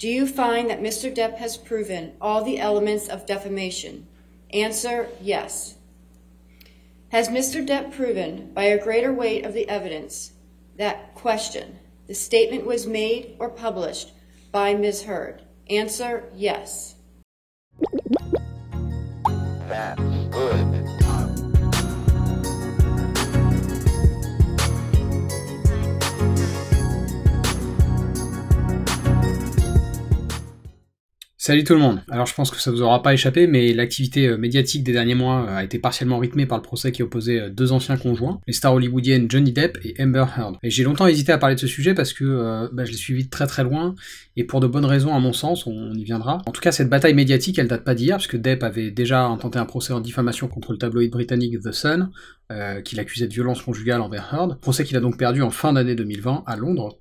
Do you find that Mr. Depp has proven all the elements of defamation? Answer, yes. Has Mr. Depp proven by a greater weight of the evidence that question, the statement was made or published by Ms. Heard? Answer, yes. That's good. Salut tout le monde. Alors je pense que ça vous aura pas échappé, mais l'activité euh, médiatique des derniers mois euh, a été partiellement rythmée par le procès qui opposait euh, deux anciens conjoints, les stars hollywoodiennes Johnny Depp et Amber Heard. Et j'ai longtemps hésité à parler de ce sujet parce que bah, je l'ai suivi très très loin et pour de bonnes raisons à mon sens, on y viendra. En tout cas, cette bataille médiatique, elle date pas d'hier puisque Depp avait déjà intenté un procès en diffamation contre le tabloïd britannique The Sun euh, qu'il accusait de violence conjugale envers Heard, procès qu'il a donc perdu en fin d'année 2020 à Londres,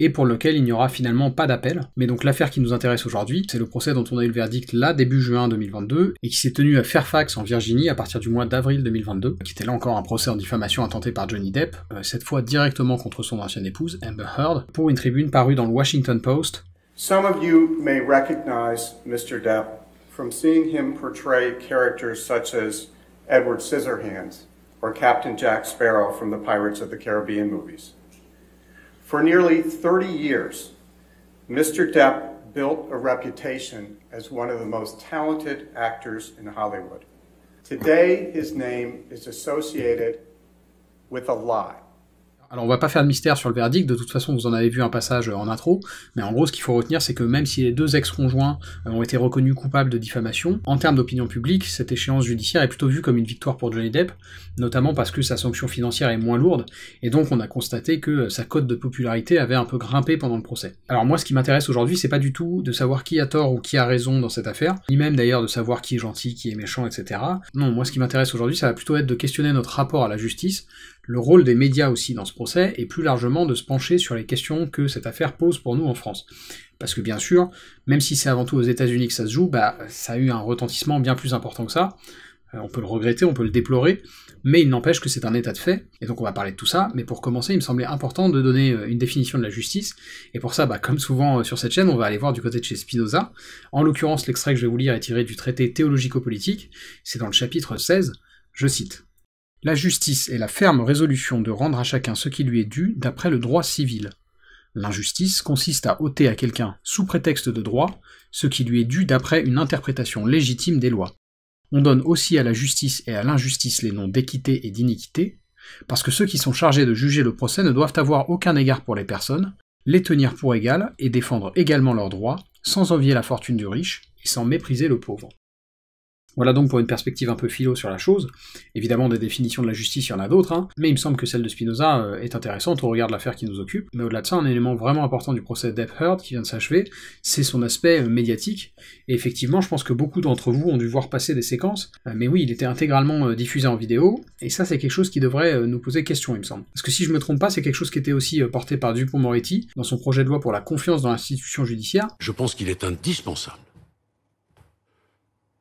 et pour lequel il n'y aura finalement pas d'appel. Mais donc l'affaire qui nous intéresse aujourd'hui, c'est le procès dont on a eu le verdict là début juin 2022, et qui s'est tenu à Fairfax en Virginie à partir du mois d'avril 2022, qui était là encore un procès en diffamation intenté par Johnny Depp, euh, cette fois directement contre son ancienne épouse, Amber Heard, pour une tribune parue dans le Washington Post. Some of you may recognize Mr. Depp from seeing him portray characters such as Edward Scissorhands or Captain Jack Sparrow from the Pirates of the Caribbean movies. For nearly 30 years, Mr. Depp built a reputation as one of the most talented actors in Hollywood. Today, his name is associated with a lie. alors on va pas faire de mystère sur le verdict, de toute façon vous en avez vu un passage euh, en intro, mais en gros ce qu'il faut retenir c'est que même si les deux ex-conjoints euh, ont été reconnus coupables de diffamation, en termes d'opinion publique, cette échéance judiciaire est plutôt vue comme une victoire pour Johnny Depp, notamment parce que sa sanction financière est moins lourde, et donc on a constaté que euh, sa cote de popularité avait un peu grimpé pendant le procès. Alors moi ce qui m'intéresse aujourd'hui c'est pas du tout de savoir qui a tort ou qui a raison dans cette affaire, ni même d'ailleurs de savoir qui est gentil, qui est méchant, etc. Non, moi ce qui m'intéresse aujourd'hui ça va plutôt être de questionner notre rapport à la justice, le rôle des médias aussi dans ce procès est plus largement de se pencher sur les questions que cette affaire pose pour nous en France. Parce que bien sûr, même si c'est avant tout aux États-Unis que ça se joue, bah, ça a eu un retentissement bien plus important que ça. Euh, on peut le regretter, on peut le déplorer, mais il n'empêche que c'est un état de fait, et donc on va parler de tout ça, mais pour commencer, il me semblait important de donner euh, une définition de la justice, et pour ça, bah, comme souvent euh, sur cette chaîne, on va aller voir du côté de chez Spinoza. En l'occurrence, l'extrait que je vais vous lire est tiré du traité théologico-politique, c'est dans le chapitre 16, je cite. La justice est la ferme résolution de rendre à chacun ce qui lui est dû d'après le droit civil. L'injustice consiste à ôter à quelqu'un, sous prétexte de droit, ce qui lui est dû d'après une interprétation légitime des lois. On donne aussi à la justice et à l'injustice les noms d'équité et d'iniquité, parce que ceux qui sont chargés de juger le procès ne doivent avoir aucun égard pour les personnes, les tenir pour égales et défendre également leurs droits, sans envier la fortune du riche et sans mépriser le pauvre. Voilà donc pour une perspective un peu philo sur la chose. Évidemment, des définitions de la justice, il y en a d'autres, hein. mais il me semble que celle de Spinoza euh, est intéressante au regard de l'affaire qui nous occupe. Mais au-delà de ça, un élément vraiment important du procès Heard qui vient de s'achever, c'est son aspect euh, médiatique. Et effectivement, je pense que beaucoup d'entre vous ont dû voir passer des séquences, euh, mais oui, il était intégralement diffusé en vidéo, et ça, c'est quelque chose qui devrait nous poser question, il me semble. Parce que si je me trompe pas, c'est quelque chose qui était aussi porté par Dupont-Moretti dans son projet de loi pour la confiance dans l'institution judiciaire. Je pense qu'il est indispensable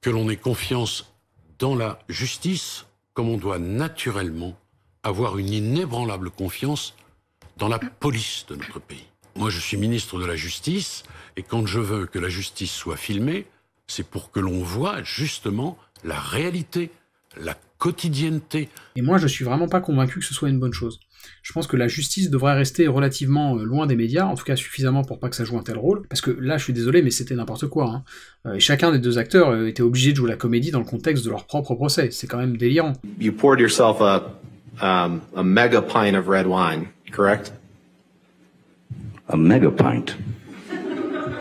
que l'on ait confiance dans la justice, comme on doit naturellement avoir une inébranlable confiance dans la police de notre pays. Moi, je suis ministre de la Justice, et quand je veux que la justice soit filmée, c'est pour que l'on voit justement la réalité, la quotidienneté. Et moi, je suis vraiment pas convaincu que ce soit une bonne chose je pense que la justice devrait rester relativement euh, loin des médias, en tout cas suffisamment pour pas que ça joue un tel rôle, parce que là, je suis désolé, mais c'était n'importe quoi. Hein. Euh, chacun des deux acteurs euh, était obligé de jouer la comédie dans le contexte de leur propre procès. C'est quand même délirant. You poured yourself a, um, a mega of red wine, correct? A mega pint.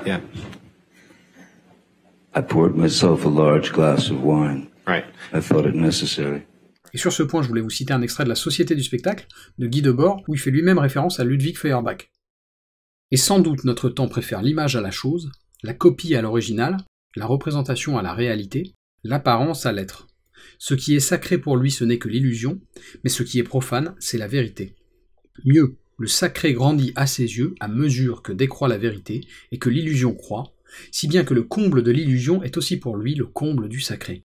Yeah. I poured myself a large glass of wine. Right. I thought it necessary. Et sur ce point, je voulais vous citer un extrait de La Société du spectacle de Guy Debord, où il fait lui-même référence à Ludwig Feuerbach. Et sans doute notre temps préfère l'image à la chose, la copie à l'original, la représentation à la réalité, l'apparence à l'être. Ce qui est sacré pour lui, ce n'est que l'illusion, mais ce qui est profane, c'est la vérité. Mieux, le sacré grandit à ses yeux à mesure que décroît la vérité et que l'illusion croît, si bien que le comble de l'illusion est aussi pour lui le comble du sacré.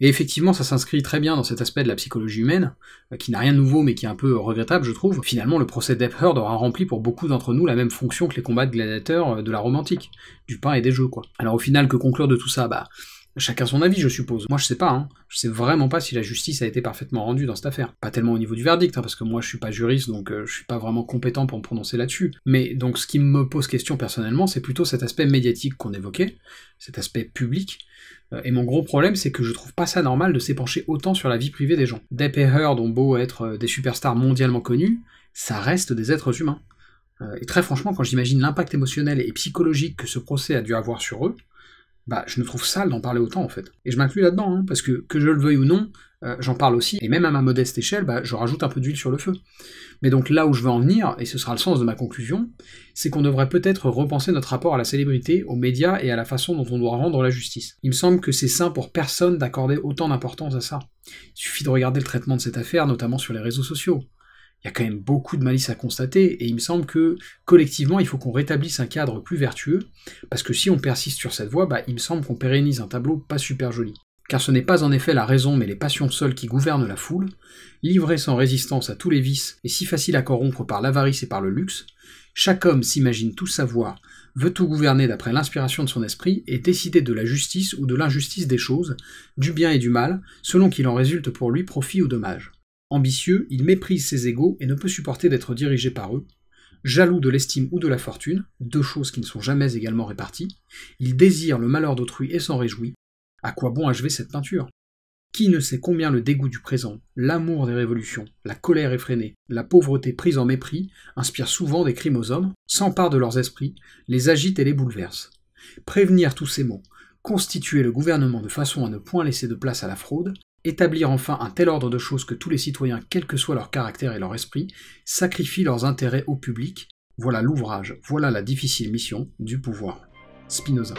Et effectivement, ça s'inscrit très bien dans cet aspect de la psychologie humaine, euh, qui n'a rien de nouveau mais qui est un peu regrettable, je trouve. Finalement, le procès d'Epherd aura rempli pour beaucoup d'entre nous la même fonction que les combats de gladiateurs euh, de la romantique, du pain et des jeux, quoi. Alors au final, que conclure de tout ça Bah, Chacun son avis, je suppose. Moi, je sais pas. Hein. Je sais vraiment pas si la justice a été parfaitement rendue dans cette affaire. Pas tellement au niveau du verdict, hein, parce que moi, je suis pas juriste, donc euh, je suis pas vraiment compétent pour me prononcer là-dessus. Mais donc, ce qui me pose question personnellement, c'est plutôt cet aspect médiatique qu'on évoquait, cet aspect public. Euh, et mon gros problème, c'est que je trouve pas ça normal de s'épancher autant sur la vie privée des gens. Depp et Heard ont beau être euh, des superstars mondialement connus, ça reste des êtres humains. et très franchement, quand j'imagine l'impact émotionnel et psychologique que ce procès a dû avoir sur eux, bah, je ne trouve sale d'en parler autant en fait. Et je m'inclus là-dedans, hein, parce que que je le veuille ou non, euh, j'en parle aussi, et même à ma modeste échelle, bah, je rajoute un peu d'huile sur le feu. Mais donc là où je veux en venir, et ce sera le sens de ma conclusion, c'est qu'on devrait peut-être repenser notre rapport à la célébrité, aux médias et à la façon dont on doit rendre la justice. Il me semble que c'est sain pour personne d'accorder autant d'importance à ça. Il suffit de regarder le traitement de cette affaire, notamment sur les réseaux sociaux il y a quand même beaucoup de malice à constater, et il me semble que collectivement, il faut qu'on rétablisse un cadre plus vertueux, parce que si on persiste sur cette voie, bah, il me semble qu'on pérennise un tableau pas super joli. Car ce n'est pas en effet la raison mais les passions seules qui gouvernent la foule, livrée sans résistance à tous les vices et si facile à corrompre par l'avarice et par le luxe, chaque homme s'imagine tout savoir, veut tout gouverner d'après l'inspiration de son esprit et décider de la justice ou de l'injustice des choses, du bien et du mal, selon qu'il en résulte pour lui profit ou dommage. Ambitieux, il méprise ses égaux et ne peut supporter d'être dirigé par eux. Jaloux de l'estime ou de la fortune, deux choses qui ne sont jamais également réparties, il désire le malheur d'autrui et s'en réjouit. À quoi bon achever cette peinture Qui ne sait combien le dégoût du présent, l'amour des révolutions, la colère effrénée, la pauvreté prise en mépris inspire souvent des crimes aux hommes, s'emparent de leurs esprits, les agite et les bouleverse. Prévenir tous ces maux, constituer le gouvernement de façon à ne point laisser de place à la fraude, établir enfin un tel ordre de choses que tous les citoyens, quel que soit leur caractère et leur esprit, sacrifient leurs intérêts au public, voilà l'ouvrage, voilà la difficile mission du pouvoir. Spinoza.